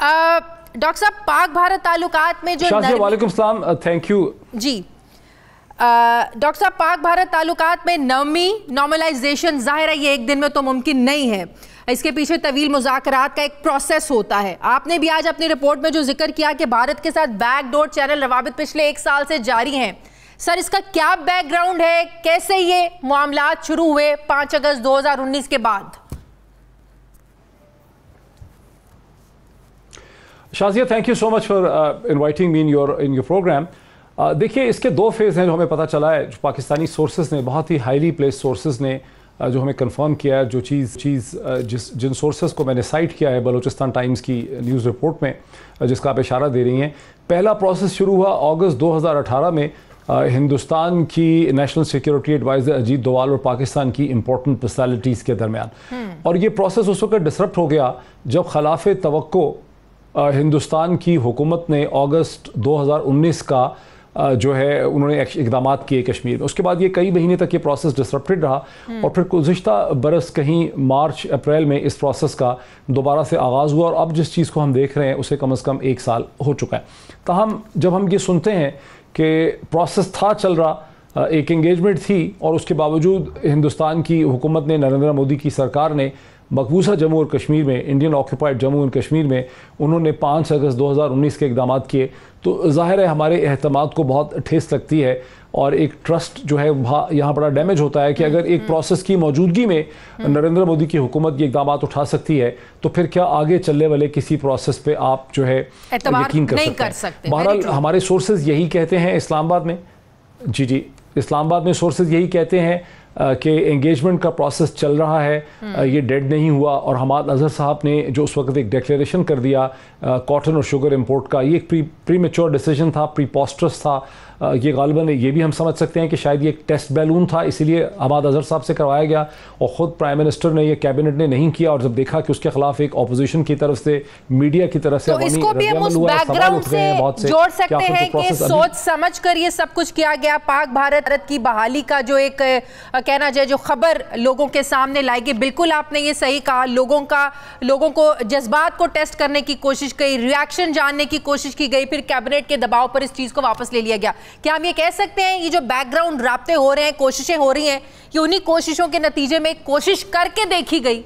Doctor साहब पाक भारत तालुकात में जो वालेकुम सलाम थैंक यू जी डॉक्टर साहब पाक भारत तालुकात में नवमी नॉर्मलाइजेशन ज़ाहिर है ये एक दिन में तो मुमकिन नहीं है इसके पीछे तवील मुजाकर का एक प्रोसेस होता है आपने भी आज अपनी रिपोर्ट में जो जिक्र किया कि भारत के साथ बैकडोर चैनल रवाबित पिछले एक साल से जारी हैं सर इसका क्या बैकग्राउंड है कैसे ये मामला शुरू हुए पाँच अगस्त दो के बाद Shazia thank you so much for inviting me in your in your program देखिए इसके दो फेज़ हैं जो हमें पता चला है जो पाकिस्तानी सोर्सेज ने बहुत ही हाईली प्लेस सोर्सेज ने uh, जो हमें कंफर्म किया है जो चीज़ चीज़ uh, जिस जिन सोर्सेज को मैंने साइट किया है बलोचिस्तान टाइम्स की न्यूज़ रिपोर्ट में uh, जिसका आप इशारा दे रही हैं पहला प्रोसेस शुरू हुआ अगस्त 2018 में uh, हिंदुस्तान की national security adviser Ajit Doval और पाकिस्तान की इम्पोर्टेंट पर्सनैलिटीज़ के दरमियान हम्म। और ये प्रोसेस उस वक्त डिसरप्ट हो गया जब खिलाफ तो हिंदुस्तान की हुकूमत ने अगस्त 2019 का जो है उन्होंने इकदाम किए कश्मीर में उसके बाद ये कई महीने तक ये प्रोसेस डिसरप्टेड रहा हम्म। और फिर गुज्त बरस कहीं मार्च अप्रैल में इस प्रोसेस का दोबारा से आगाज़ हुआ और अब जिस चीज़ को हम देख रहे हैं उसे कम अज़ कम एक साल हो चुका है तहम जब हम ये सुनते हैं कि प्रोसेस था चल रहा एक इंगेजमेंट थी और उसके बावजूद हिंदुस्तान की हुकूमत ने नरेंद्र मोदी की सरकार ने मकबूसा जम्मू और कश्मीर में Indian occupied Jammu and Kashmir में उन्होंने 5 अगस्त 2019 के इकदाम किए तो ज़ाहिर है हमारे अहतम को बहुत ठेस लगती है और एक ट्रस्ट जो है यहाँ बड़ा डैमेज होता है कि अगर एक प्रोसेस हम्म, हम्म। की मौजूदगी में हम्म। नरेंद्र मोदी की हुकूमत ये इकदाम उठा सकती है तो फिर क्या आगे चलने वाले किसी प्रोसेस पे आप जो है यकीन कर सकते, सकते। बहरहाल हमारे सोर्सेज यही कहते हैं इस्लामाबाद में जी जी इस्लामाबाद में सोर्सेज यही कहते हैं कि एंगेजमेंट का प्रोसेस चल रहा है हम्म। ये डेड नहीं हुआ और हमाद अजहर साहब ने जो उस वक्त एक डिक्लेरेशन कर दिया कॉटन और शुगर इंपोर्ट का ये एक प्री प्री मेच्योर डिसीजन था प्री पॉस्ट्रस था ये गालबन ये भी हम समझ सकते हैं कि शायद ये एक टेस्ट बैलून था इसीलिए आबाद अजहर साहब से करवाया गया और ख़ुद प्राइम मिनिस्टर ने यह कैबिनेट ने नहीं किया और जब देखा कि उसके खिलाफ एक अपोजिशन की तरफ से मीडिया की तरफ से तो से जोड़ सकते तो हैं कि सोच समझ कर ये सब कुछ किया गया पाक भारत की बहाली का जो एक कहना जाए जो खबर लोगों के सामने लाई गई बिल्कुल आपने ये सही कहा लोगों का लोगों को जज्बात को टेस्ट करने की कोशिश की रिएक्शन जानने की कोशिश की गई फिर कैबिनेट के दबाव पर इस चीज़ को वापस ले लिया गया क्या हम ये कह सकते हैं ये जो बैकग्राउंड रबते हो रहे हैं कोशिशें हो रही हैं कि उन्हीं कोशिशों के नतीजे में कोशिश करके देखी गई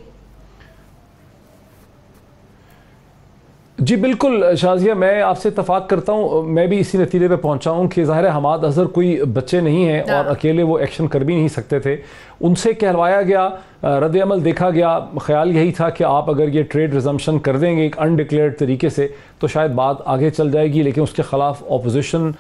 जी बिल्कुल शाजिया मैं आपसे इतफाक़ करता हूँ मैं भी इसी नतीजे पे पहुँचा हूँ कि ज़ाहिर हमाद अज़हर कोई बच्चे नहीं हैं हाँ। और अकेले वो एक्शन कर भी नहीं सकते थे उनसे कहलवाया गया रद्द अमल देखा गया ख्याल यही था कि आप अगर ये ट्रेड रिजम्पशन कर देंगे एक अनडिक्लेयर्ड तरीके से तो शायद बात आगे चल जाएगी लेकिन उसके ख़िलाफ़ अपोजिशन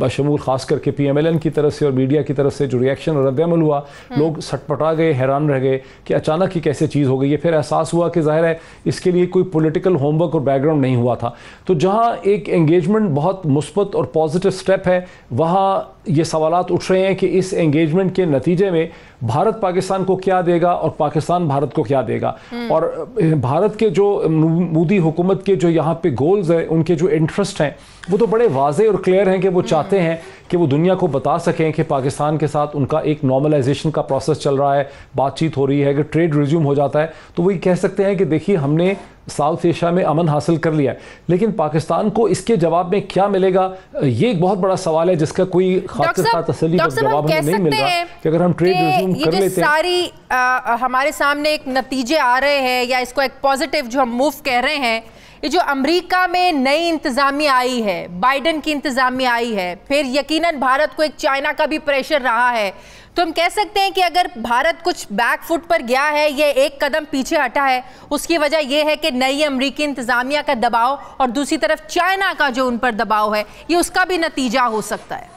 बशमूल ख़ास करके पी एम एल एन की तरफ से और मीडिया की तरफ से जो रिएक्शन और रद्दमल हुआ हम्म। लोग सटपटा गए हैरान रह गए कि अचानक ही कैसे चीज़ हो गई है फिर एहसास हुआ कि ज़ाहिर है इसके लिए कोई पोलिटिकल होमवर्क और बैकग्राउंड नहीं हुआ था तो जहाँ एक एंगेजमेंट बहुत मुस्बत और पॉजिटिव स्टेप है वहाँ ये सवाल उठ रहे हैं कि इस एंगेजमेंट के नतीजे में भारत पाकिस्तान को क्या देगा और पाकिस्तान भारत को क्या देगा हम्म। और भारत के जो मोदी हुकूमत के जो यहाँ पे गोल्स हैं उनके जो इंटरेस्ट हैं वो तो बड़े वाजे और क्लियर हैं कि वो हम्म। चाहते हैं कि वो दुनिया को बता सकें कि पाकिस्तान के साथ उनका एक नॉर्मलाइजेशन का प्रोसेस चल रहा है बातचीत हो रही है अगर ट्रेड रिज्यूम हो जाता है तो वो ये कह सकते हैं कि देखिए हमने साउथ एशिया में अमन हासिल कर लिया है लेकिन पाकिस्तान को इसके जवाब में क्या मिलेगा ये एक बहुत बड़ा सवाल है जिसका कोई खास तसली जवाब नहीं मिल रहा कि अगर हम ट्रेड रिज्यूम कर लेते हैं सारी आ, हमारे सामने एक नतीजे आ रहे हैं या इसको एक पॉजिटिव जो हम मूव कह रहे हैं ये जो अमेरिका में नई इंतजामी आई है बाइडन की इंतजामी आई है फिर यकीनन भारत को एक चाइना का भी प्रेशर रहा है तो हम कह सकते हैं कि अगर भारत कुछ बैक फुट पर गया है या एक कदम पीछे हटा है उसकी वजह यह है कि नई अमरीकी इंतजामिया का दबाव और दूसरी तरफ चाइना का जो उन पर दबाव है ये उसका भी नतीजा हो सकता है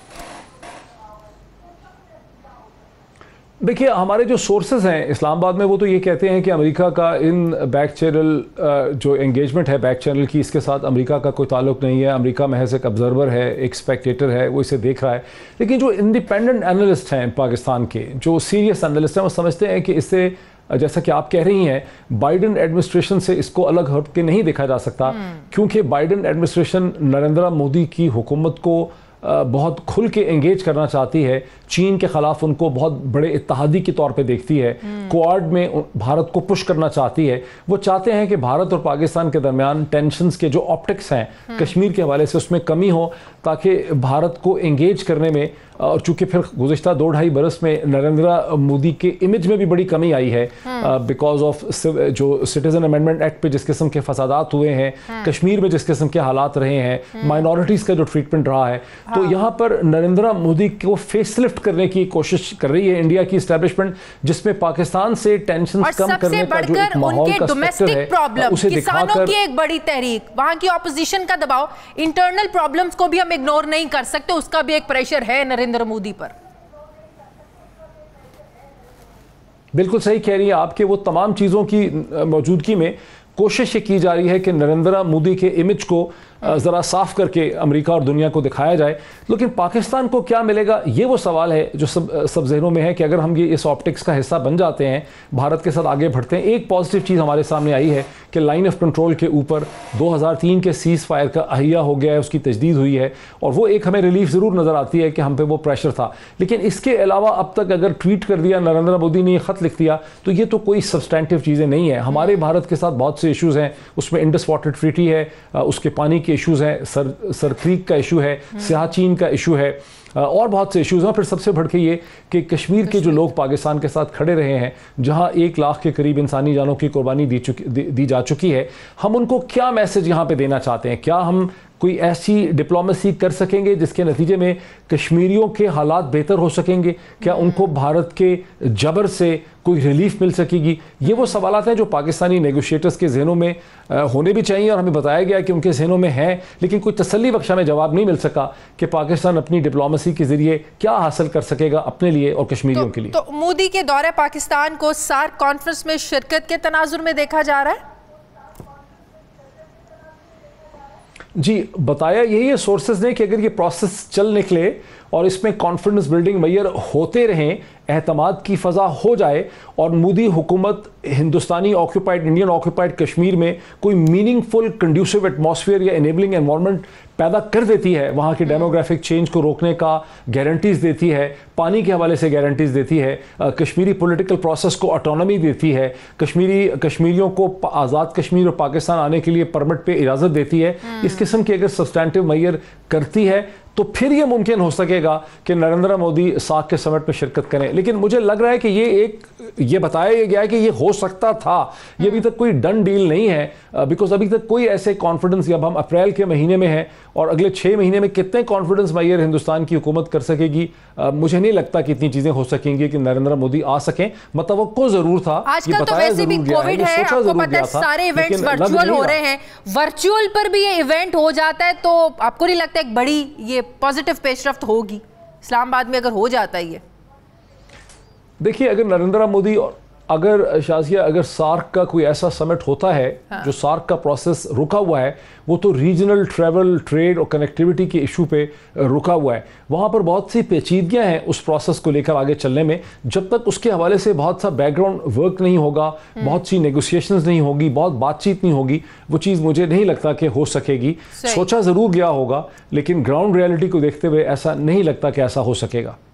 देखिए हमारे जो सोर्सेज हैं इस्लामाबाद में वो तो ये कहते हैं कि अमेरिका का इन बैक चैनल जो एंगेजमेंट है बैक चैनल की इसके साथ अमेरिका का कोई ताल्लुक नहीं है अमेरिका महज एक ऑब्जर्वर है एक स्पेक्टेटर है वो इसे देख रहा है लेकिन जो इंडिपेंडेंट एनालिस्ट हैं पाकिस्तान के जो सीरियस एनालिस्ट हैं वो समझते हैं कि इससे जैसा कि आप कह रही हैं बाइडन एडमिनिस्ट्रेशन से इसको अलग हट के नहीं देखा जा सकता हम्म। क्योंकि बाइडन एडमिनिस्ट्रेशन नरेंद्र मोदी की हुकूमत को बहुत खुल के एंगेज करना चाहती है चीन के खिलाफ उनको बहुत बड़े इतिहादी के तौर पे देखती है हम्म। क्वाड में भारत को पुश करना चाहती है वो चाहते हैं कि भारत और पाकिस्तान के दरमियान टेंशन के जो ऑप्टिक्स हैं हम्म। कश्मीर के हवाले से उसमें कमी हो ताकि भारत को एंगेज करने में और चूंकि फिर गुजशत दो ढाई बरस में नरेंद्र मोदी के इमेज में भी बड़ी कमी आई है बिकॉज हम्म। ऑफ जो सिटीजन अमेंडमेंट एक्ट पे जिस किस्म के फसादात हुए हैं हम्म। कश्मीर में जिस किस्म के हालात रहे हैं माइनॉरिटीज हम्म। का जो ट्रीटमेंट रहा है तो हाँ। तो यहाँ पर नरेंद्र मोदी को फेसलिफ्ट करने की कोशिश कर रही है इंडिया की स्टैब्लिशमेंट जिसमें पाकिस्तान से टेंशन कम करने का जो माहौल का है, उसे दिखाकर एक बड़ी तहरीक वहां की ऑपोजिशन का दबाव इंटरनल प्रॉब्लम को भी हमें इग्नोर नहीं कर सकते उसका भी एक प्रेशर है नरेंद्र मोदी पर बिल्कुल सही कह रही है आपके वो तमाम चीज़ों की मौजूदगी में कोशिश की जा रही है कि नरेंद्र मोदी के इमेज को ज़रा साफ करके अमेरिका और दुनिया को दिखाया जाए लेकिन पाकिस्तान को क्या मिलेगा ये वो सवाल है जो सब सब जहनों में है कि अगर हम ये इस ऑप्टिक्स का हिस्सा बन जाते हैं भारत के साथ आगे बढ़ते हैं एक पॉजिटिव चीज़ हमारे सामने आई है कि लाइन ऑफ कंट्रोल के ऊपर 2003 के सीज़ फायर का अहिया हो गया है उसकी तजदीद हुई है और वो एक हमें रिलीफ ज़रूर नज़र आती है कि हम पे वो प्रेशर था लेकिन इसके अलावा अब तक अगर ट्वीट कर दिया नरेंद्र मोदी ने ख़त लिख दिया तो ये तो कोई सब्सटैंटिव चीज़ें नहीं है हमारे भारत के साथ बहुत से इशूज़ हैं उसमें इंडस वाटर ट्रीटी है उसके पानी के इशूज हैं सर क्रीक का इशू है सियाचिन हम्म। का इशू है और बहुत से इश्यूज़ हैं फिर सबसे भड़के ये कि कश्मीर के जो लोग पाकिस्तान के साथ खड़े रहे हैं जहाँ एक लाख के करीब इंसानी जानों की कुर्बानी दी चुकी दी, दी जा चुकी है हम उनको क्या मैसेज यहाँ पर देना चाहते हैं क्या हम कोई ऐसी डिप्लोमेसी कर सकेंगे जिसके नतीजे में कश्मीरियों के हालात बेहतर हो सकेंगे क्या हम्म। उनको भारत के जबर से कोई रिलीफ मिल सकेगी ये वो सवाल हैं जो पाकिस्तानी नेगोशिएटर्स के जहनों में होने भी चाहिए और हमें बताया गया कि उनके जहनों में हैं लेकिन कोई तसली बख्शा में जवाब नहीं मिल सका कि पाकिस्तान अपनी डिप्लोमेसी पॉलिसी के जरिए क्या हासिल कर सकेगा अपने लिए और कश्मीरियों तो, के लिए तो, तो मोदी के दौरे पाकिस्तान को सार कॉन्फ्रेंस में शिरकत के तनाजुर में देखा जा रहा है जी बताया यही है सोर्सेज ने कि अगर ये प्रोसेस चल निकले और इसमें कॉन्फिडेंस बिल्डिंग मैयर होते रहें अहतमाद की फ़ज़ा हो जाए और मोदी हुकूमत Hindustani occupied Indian occupied Kashmir में कोई मीनिंगफुल कंड्यूसिव एटमॉस्फेयर या इनेबलिंग एनवायरनमेंट पैदा कर देती है वहाँ के डेमोग्राफिक चेंज को रोकने का गारंटीज़ देती है पानी के हवाले से गारंटीज़ देती है कश्मीरी पॉलिटिकल प्रोसेस को ऑटोनॉमी देती है कश्मीरी कश्मीरियों को आज़ाद कश्मीर और पाकिस्तान आने के लिए परमिट पे इजाज़त देती है इस किस्म की अगर सब्सटैंटिव मैयर करती है तो फिर ये मुमकिन हो सकेगा कि नरेंद्र मोदी साख के समिट में शिरकत करें लेकिन मुझे लग रहा है कि ये एक ये बताया गया है कि ये हो सकता था ये अभी हम्म। तक कोई डन डील नहीं है बिकॉज अभी तक कोई ऐसे कॉन्फिडेंस अब हम अप्रैल के महीने में हैं और अगले छः महीने में कितने कॉन्फिडेंस मैयर हिंदुस्तान की हुकूमत कर सकेगी मुझे नहीं लगता कि इतनी चीज़ें हो सकेंगी कि नरेंद्र मोदी आ सकें मतवको जरूर था तो वैसे भी कोविड है आपको पता है सारे इवेंट्स वर्चुअल हो रहे हैं वर्चुअल पर भी ये इवेंट हो जाता है तो आपको नहीं लगता एक बड़ी ये पॉजिटिव पेशरफ तो होगी इस्लामाबाद में अगर हो जाता है ये देखिए अगर नरेंद्र मोदी और अगर शाजिया अगर सार्क का कोई ऐसा समिट होता है हाँ। जो सार्क का प्रोसेस रुका हुआ है वो तो रीजनल ट्रैवल ट्रेड और कनेक्टिविटी के इशू पे रुका हुआ है वहाँ पर बहुत सी पेचीदगियाँ हैं उस प्रोसेस को लेकर आगे चलने में जब तक उसके हवाले से बहुत सा बैकग्राउंड वर्क नहीं होगा हम्म। बहुत सी नेगोशिएशन नहीं होगी बहुत बातचीत नहीं होगी वो चीज़ मुझे नहीं लगता कि हो सकेगी सोचा ज़रूर गया होगा लेकिन ग्राउंड रियलिटी को देखते हुए ऐसा नहीं लगता कि ऐसा हो सकेगा